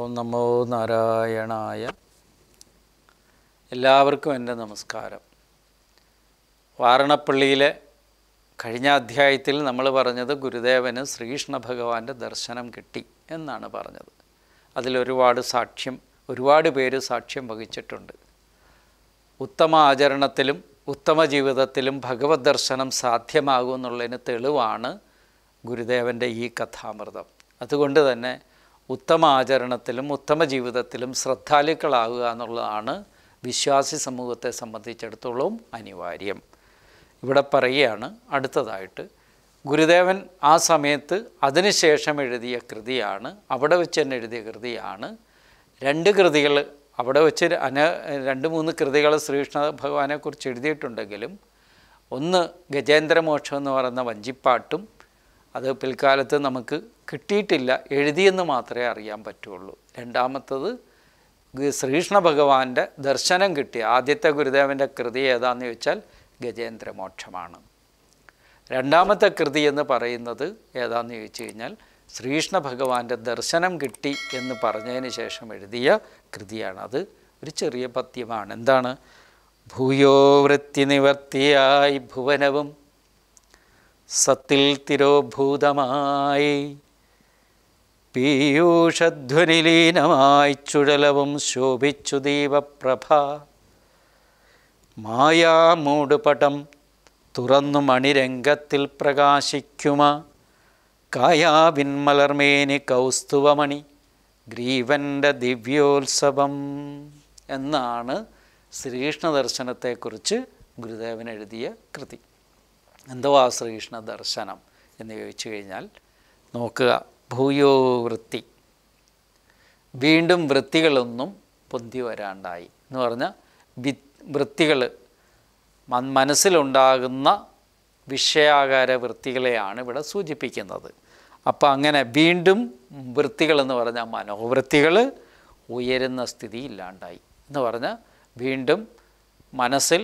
ഓം നമോ നാരായണായ എല്ലാവർക്കും എൻ്റെ നമസ്കാരം വാരണപ്പള്ളിയിലെ കഴിഞ്ഞ അധ്യായത്തിൽ നമ്മൾ പറഞ്ഞത് ഗുരുദേവന് ശ്രീകൃഷ്ണ ഭഗവാന്റെ ദർശനം കിട്ടി എന്നാണ് പറഞ്ഞത് അതിലൊരുപാട് സാക്ഷ്യം ഒരുപാട് പേര് സാക്ഷ്യം വഹിച്ചിട്ടുണ്ട് ഉത്തമ ആചരണത്തിലും ഉത്തമ ജീവിതത്തിലും ഭഗവത് ദർശനം സാധ്യമാകുമെന്നുള്ളതിന് തെളിവാണ് ഗുരുദേവൻ്റെ ഈ കഥാമൃതം അതുകൊണ്ട് തന്നെ ഉത്തമ ആചരണത്തിലും ഉത്തമ ജീവിതത്തിലും ശ്രദ്ധാലുക്കളാകുക എന്നുള്ളതാണ് വിശ്വാസി സമൂഹത്തെ സംബന്ധിച്ചിടത്തോളം അനിവാര്യം ഇവിടെ പറയുകയാണ് അടുത്തതായിട്ട് ഗുരുദേവൻ ആ സമയത്ത് അതിനുശേഷം എഴുതിയ കൃതിയാണ് അവിടെ വെച്ച് തന്നെ എഴുതിയ കൃതിയാണ് രണ്ട് കൃതികൾ അവിടെ വെച്ച് അന രണ്ട് മൂന്ന് കൃതികൾ ശ്രീകൃഷ്ണ ഭഗവാനെക്കുറിച്ച് എഴുതിയിട്ടുണ്ടെങ്കിലും ഒന്ന് ഗജേന്ദ്രമോക്ഷം എന്ന് പറയുന്ന വഞ്ചിപ്പാട്ടും അത് പിൽക്കാലത്ത് നമുക്ക് കിട്ടിയിട്ടില്ല എഴുതിയെന്ന് മാത്രമേ അറിയാൻ പറ്റുള്ളൂ രണ്ടാമത്തത് ശ്രീകൃഷ്ണ ഭഗവാന്റെ ദർശനം കിട്ടിയ ആദ്യത്തെ ഗുരുദേവൻ്റെ കൃതി ഏതാണെന്ന് ചോദിച്ചാൽ ഗജേന്ദ്രമോക്ഷമാണ് രണ്ടാമത്തെ കൃതി എന്ന് പറയുന്നത് ഏതാണെന്ന് ചോദിച്ചു കഴിഞ്ഞാൽ ശ്രീകൃഷ്ണ ഭഗവാന്റെ ദർശനം കിട്ടി എന്ന് പറഞ്ഞതിന് ശേഷം എഴുതിയ കൃതിയാണ് അത് ഒരു ചെറിയ പദ്യമാണ് എന്താണ് ഭൂയോ വൃത്തി നിവർത്തിയായി ഭുവനവും സത്തിൽ തിരോഭൂതമായി പീയൂഷധ്വനിലീനമായി ചുഴലവും ശോഭിച്ചു ദീപപ്രഭ മായാമൂടുപടം തുറന്നു മണിരംഗത്തിൽ പ്രകാശിക്കുമ കായാവിന്മലർമേനി കൗസ്തുവമണി ഗ്രീവൻ്റെ ദിവ്യോത്സവം എന്നാണ് ശ്രീകൃഷ്ണ ദർശനത്തെക്കുറിച്ച് ഗുരുദേവൻ എഴുതിയ കൃതി എന്തുവാ ശ്രീകൃഷ്ണ ദർശനം എന്ന് ചോദിച്ചു കഴിഞ്ഞാൽ നോക്കുക ഭൂയോ വൃത്തി വീണ്ടും വൃത്തികളൊന്നും പൊന്തി വരാണ്ടായി എന്ന് പറഞ്ഞാൽ വി വൃത്തികൾ മനസ്സിലുണ്ടാകുന്ന വിഷയാകാര വൃത്തികളെയാണ് ഇവിടെ സൂചിപ്പിക്കുന്നത് അപ്പോൾ അങ്ങനെ വീണ്ടും വൃത്തികളെന്ന് പറഞ്ഞാൽ മനോവൃത്തികൾ ഉയരുന്ന സ്ഥിതി ഇല്ലാണ്ടായി എന്ന് പറഞ്ഞാൽ വീണ്ടും മനസ്സിൽ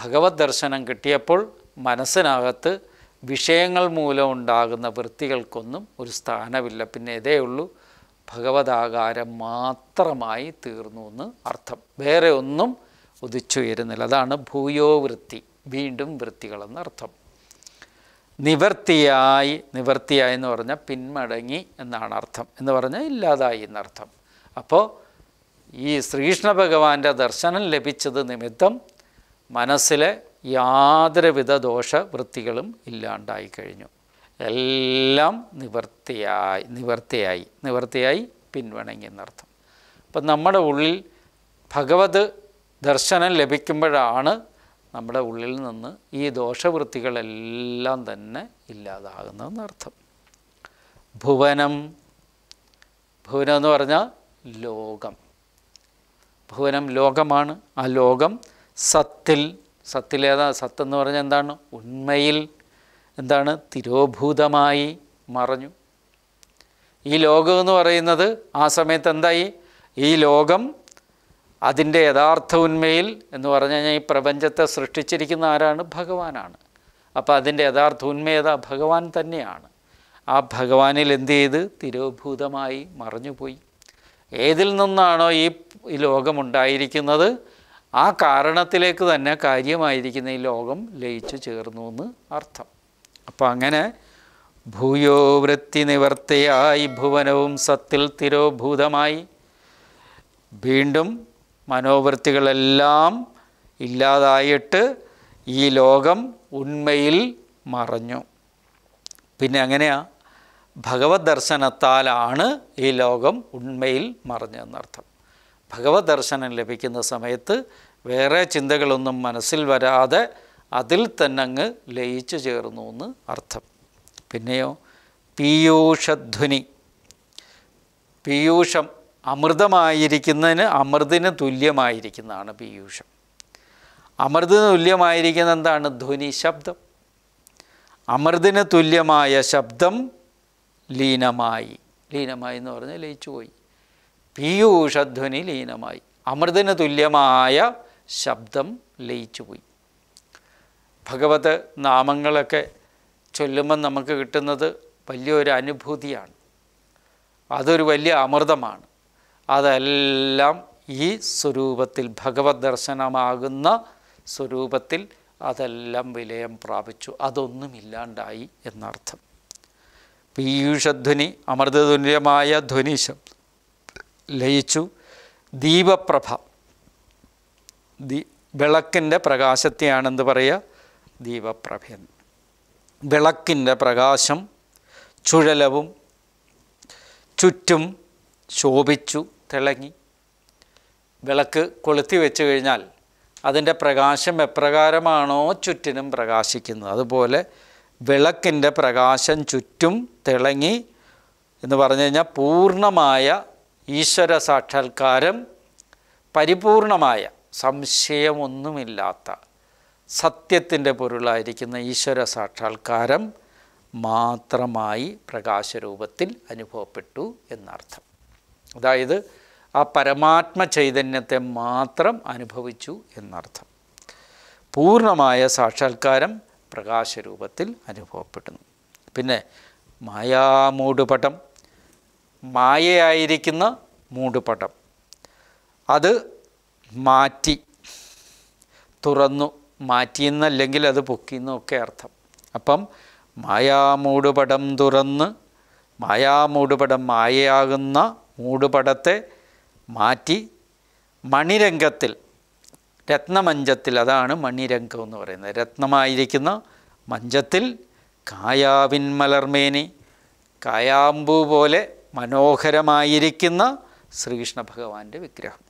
ഭഗവത് ദർശനം കിട്ടിയപ്പോൾ മനസ്സിനകത്ത് വിഷയങ്ങൾ മൂലം ഉണ്ടാകുന്ന വൃത്തികൾക്കൊന്നും ഒരു സ്ഥാനമില്ല പിന്നെ ഇതേ ഉള്ളൂ ഭഗവതാകാരം മാത്രമായി തീർന്നു എന്ന് അർത്ഥം വേറെ ഒന്നും ഉദിച്ചുയരുന്നില്ല അതാണ് ഭൂയോ വൃത്തി വീണ്ടും വൃത്തികളെന്ന് അർത്ഥം നിവർത്തിയായി നിവർത്തിയായി എന്ന് പറഞ്ഞാൽ പിന്മടങ്ങി എന്നാണ് അർത്ഥം എന്ന് പറഞ്ഞാൽ ഇല്ലാതായി എന്നർത്ഥം അപ്പോൾ ഈ ശ്രീകൃഷ്ണ ഭഗവാന്റെ ദർശനം ലഭിച്ചത് നിമിത്തം മനസ്സിലെ യാതൊരുവിധ ദോഷവൃത്തികളും ഇല്ലാണ്ടായി കഴിഞ്ഞു എല്ലാം നിവർത്തിയായി നിവർത്തിയായി നിവർത്തിയായി പിൻവണങ്ങി എന്നർത്ഥം അപ്പം നമ്മുടെ ഉള്ളിൽ ഭഗവത് ദർശനം ലഭിക്കുമ്പോഴാണ് നമ്മുടെ ഉള്ളിൽ നിന്ന് ഈ ദോഷവൃത്തികളെല്ലാം തന്നെ ഇല്ലാതാകുന്നതെന്നർത്ഥം ഭുവനം ഭുവനം എന്ന് പറഞ്ഞാൽ ലോകം ഭുവനം ലോകമാണ് ആ ലോകം സത്തിൽ സത്തിലേതാ സത്ത് എന്ന് പറഞ്ഞാൽ എന്താണ് ഉണ്മയിൽ എന്താണ് തിരോഭൂതമായി മറഞ്ഞു ഈ ലോകം എന്ന് പറയുന്നത് ആ സമയത്ത് എന്തായി ഈ ലോകം അതിൻ്റെ യഥാർത്ഥ ഉന്മയിൽ എന്ന് പറഞ്ഞു കഴിഞ്ഞാൽ ഈ പ്രപഞ്ചത്തെ സൃഷ്ടിച്ചിരിക്കുന്ന ആരാണ് ഭഗവാനാണ് അപ്പോൾ അതിൻ്റെ യഥാർത്ഥ ഉന്മയത ഭഗവാൻ തന്നെയാണ് ആ ഭഗവാനിൽ എന്ത് ചെയ്ത് തിരോഭൂതമായി മറഞ്ഞുപോയി ഏതിൽ നിന്നാണോ ഈ ലോകമുണ്ടായിരിക്കുന്നത് ആ കാരണത്തിലേക്ക് തന്നെ കാര്യമായിരിക്കുന്ന ഈ ലോകം ലയിച്ചു ചേർന്നു എന്ന് അർത്ഥം അപ്പോൾ അങ്ങനെ ഭൂയോ വൃത്തി നിവർത്തിയായി ഭുവനവും സത്തിൽ തിരോഭൂതമായി വീണ്ടും മനോവൃത്തികളെല്ലാം ഇല്ലാതായിട്ട് ഈ ലോകം ഉണ്മയിൽ മറഞ്ഞു പിന്നെ അങ്ങനെയാ ഭഗവത് ദർശനത്താലാണ് ഈ ലോകം ഉണ്മയിൽ മറഞ്ഞതെന്നർത്ഥം ഭഗവത് ദർശനം ലഭിക്കുന്ന സമയത്ത് വേറെ ചിന്തകളൊന്നും മനസ്സിൽ വരാതെ അതിൽ തന്നെ അങ്ങ് ലയിച്ചു ചേർന്നു എന്ന് അർത്ഥം പിന്നെയോ പീയൂഷധ്വനി പീയൂഷം അമൃതമായിരിക്കുന്നതിന് അമൃതിന് തുല്യമായിരിക്കുന്നതാണ് പീയൂഷം അമൃതിന് തുല്യമായിരിക്കുന്ന എന്താണ് ധ്വനി ശബ്ദം അമൃതിന് തുല്യമായ ശബ്ദം ലീനമായി ലീനമായി എന്ന് പറഞ്ഞാൽ ലയിച്ചുപോയി പീയൂഷധ്വനി ലീനമായി അമൃതിന് തുല്യമായ ശബ്ദം ലയിച്ചുപോയി ഭഗവത് നാമങ്ങളൊക്കെ ചൊല്ലുമ്പം നമുക്ക് കിട്ടുന്നത് വലിയൊരു അനുഭൂതിയാണ് അതൊരു വലിയ അമൃതമാണ് അതെല്ലാം ഈ സ്വരൂപത്തിൽ ഭഗവത് ദർശനമാകുന്ന സ്വരൂപത്തിൽ അതെല്ലാം വിലയം പ്രാപിച്ചു അതൊന്നുമില്ലാണ്ടായി എന്നർത്ഥം പീയൂഷധ്വനി അമൃതതുല്യമായ ധ്വനി ശബ്ദം ലയിച്ചു ദീപപ്രഭ ദീ വിളക്കിൻ്റെ പ്രകാശത്തെയാണെന്ന് പറയുക ദീപപ്രഭ വിളക്കിൻ്റെ പ്രകാശം ചുഴലവും ചുറ്റും ശോഭിച്ചു തിളങ്ങി വിളക്ക് കൊളുത്തി വെച്ച് കഴിഞ്ഞാൽ അതിൻ്റെ പ്രകാശം എപ്രകാരമാണോ ചുറ്റിനും പ്രകാശിക്കുന്നത് അതുപോലെ വിളക്കിൻ്റെ പ്രകാശം ചുറ്റും തിളങ്ങി എന്ന് പറഞ്ഞു കഴിഞ്ഞാൽ പൂർണ്ണമായ ഈശ്വര സാക്ഷാത്കാരം പരിപൂർണമായ സംശയമൊന്നുമില്ലാത്ത സത്യത്തിൻ്റെ പൊരുളായിരിക്കുന്ന ഈശ്വര സാക്ഷാത്കാരം മാത്രമായി പ്രകാശരൂപത്തിൽ അനുഭവപ്പെട്ടു എന്നർത്ഥം അതായത് ആ പരമാത്മ ചൈതന്യത്തെ മാത്രം അനുഭവിച്ചു എന്നർത്ഥം പൂർണ്ണമായ സാക്ഷാത്കാരം പ്രകാശരൂപത്തിൽ അനുഭവപ്പെടുന്നു പിന്നെ മായാമൂടുപടം മായയായിരിക്കുന്ന മൂടുപടം അത് മാറ്റി തുറന്നു മാറ്റിയെന്നല്ലെങ്കിൽ അത് പൊക്കിയെന്നൊക്കെ അർത്ഥം അപ്പം മായാമൂടുപടം തുറന്ന് മായാമൂടുപടം മായയാകുന്ന മൂടുപടത്തെ മാറ്റി മണിരംഗത്തിൽ രത്നമഞ്ചത്തിൽ അതാണ് മണിരംഗം എന്ന് പറയുന്നത് രത്നമായിരിക്കുന്ന മഞ്ചത്തിൽ കായാവിൻ മലർമേനി കായാമ്പൂ പോലെ മനോഹരമായിരിക്കുന്ന ശ്രീകൃഷ്ണ ഭഗവാന്റെ വിഗ്രഹം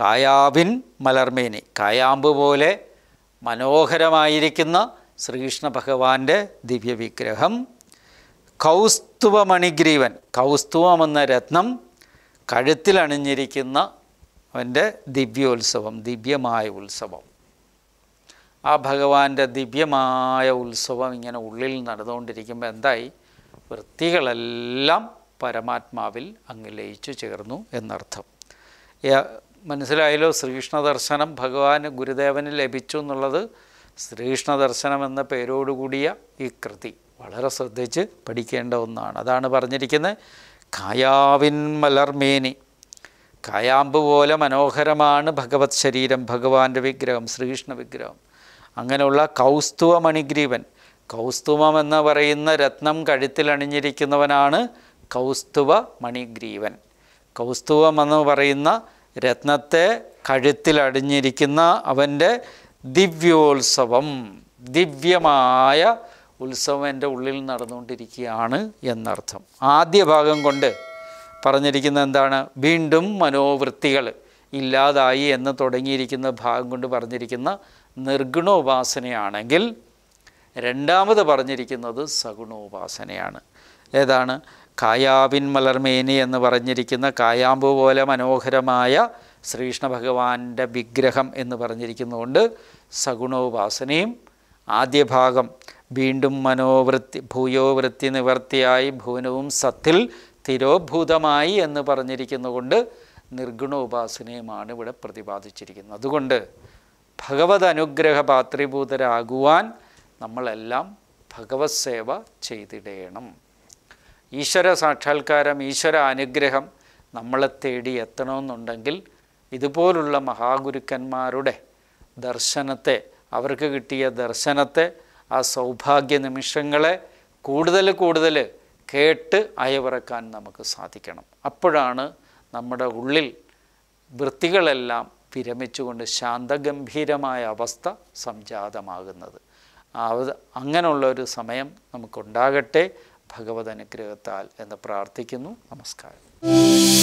കായാബിൻ മലർമേനി കായാമ്പ് പോലെ മനോഹരമായിരിക്കുന്ന ശ്രീകൃഷ്ണ ഭഗവാന്റെ ദിവ്യവിഗ്രഹം കൗസ്തുവമണിഗ്രീവൻ കൗസ്തുവം എന്ന രത്നം കഴുത്തിലണിഞ്ഞിരിക്കുന്ന അവൻ്റെ ദിവ്യോത്സവം ദിവ്യമായ ഉത്സവം ആ ഭഗവാന്റെ ദിവ്യമായ ഉത്സവം ഇങ്ങനെ ഉള്ളിൽ നടന്നുകൊണ്ടിരിക്കുമ്പോൾ എന്തായി വൃത്തികളെല്ലാം പരമാത്മാവിൽ അങ്ങ് ലയിച്ചു ചേർന്നു എന്നർത്ഥം മനസ്സിലായല്ലോ ശ്രീകൃഷ്ണ ദർശനം ഭഗവാന് ഗുരുദേവന് ലഭിച്ചു എന്നുള്ളത് ശ്രീകൃഷ്ണ ദർശനം എന്ന പേരോടുകൂടിയ ഈ കൃതി വളരെ ശ്രദ്ധിച്ച് പഠിക്കേണ്ട ഒന്നാണ് അതാണ് പറഞ്ഞിരിക്കുന്നത് കായാവിൻ മലർമേനി കായാമ്പ് പോലെ മനോഹരമാണ് ഭഗവത് ശരീരം ഭഗവാന്റെ വിഗ്രഹം ശ്രീകൃഷ്ണ വിഗ്രഹം അങ്ങനെയുള്ള കൗസ്തുവ മണിഗ്രീവൻ കൗസ്തുമം എന്ന് പറയുന്ന രത്നം കഴുത്തിലണിഞ്ഞിരിക്കുന്നവനാണ് കൗസ്തുവ മണിഗ്രീവൻ കൗസ്തുവം എന്ന് പറയുന്ന രത്നത്തെ കഴുത്തിലടിഞ്ഞിരിക്കുന്ന അവൻ്റെ ദിവ്യോത്സവം ദിവ്യമായ ഉത്സവം എൻ്റെ ഉള്ളിൽ നടന്നുകൊണ്ടിരിക്കുകയാണ് എന്നർത്ഥം ആദ്യ ഭാഗം കൊണ്ട് പറഞ്ഞിരിക്കുന്ന എന്താണ് വീണ്ടും മനോവൃത്തികൾ ഇല്ലാതായി എന്ന് തുടങ്ങിയിരിക്കുന്ന ഭാഗം കൊണ്ട് പറഞ്ഞിരിക്കുന്ന നിർഗുണോപാസനയാണെങ്കിൽ രണ്ടാമത് പറഞ്ഞിരിക്കുന്നത് സഗുണോപാസനയാണ് ഏതാണ് കായാവിൻ മലർമേനി എന്ന് പറഞ്ഞിരിക്കുന്ന കായാമ്പു പോലെ മനോഹരമായ ശ്രീകൃഷ്ണ ഭഗവാന്റെ വിഗ്രഹം എന്ന് പറഞ്ഞിരിക്കുന്നതുകൊണ്ട് സഗുണോപാസനയും ആദ്യ ഭാഗം വീണ്ടും മനോവൃത്തി ഭൂയോവൃത്തി നിവർത്തിയായി ഭുവനവും സത്തിൽ തിരോഭൂതമായി എന്ന് പറഞ്ഞിരിക്കുന്നതുകൊണ്ട് നിർഗുണോപാസനയുമാണ് ഇവിടെ പ്രതിപാദിച്ചിരിക്കുന്നത് അതുകൊണ്ട് ഭഗവത് അനുഗ്രഹ പാത്രീഭൂതരാകുവാൻ നമ്മളെല്ലാം ഭഗവത് സേവ ചെയ്തിടേണം ഈശ്വര സാക്ഷാത്കാരം ഈശ്വര അനുഗ്രഹം നമ്മളെ തേടി എത്തണമെന്നുണ്ടെങ്കിൽ ഇതുപോലുള്ള മഹാഗുരുക്കന്മാരുടെ ദർശനത്തെ അവർക്ക് കിട്ടിയ ദർശനത്തെ ആ സൗഭാഗ്യ നിമിഷങ്ങളെ കൂടുതൽ കൂടുതൽ കേട്ട് അയവിറക്കാൻ നമുക്ക് സാധിക്കണം അപ്പോഴാണ് നമ്മുടെ ഉള്ളിൽ വൃത്തികളെല്ലാം വിരമിച്ചുകൊണ്ട് ശാന്തഗംഭീരമായ അവസ്ഥ സംജാതമാകുന്നത് അവ അങ്ങനെയുള്ള ഒരു സമയം നമുക്കുണ്ടാകട്ടെ ഭഗവത് അനുഗ്രഹത്താൽ എന്ന് പ്രാർത്ഥിക്കുന്നു നമസ്കാരം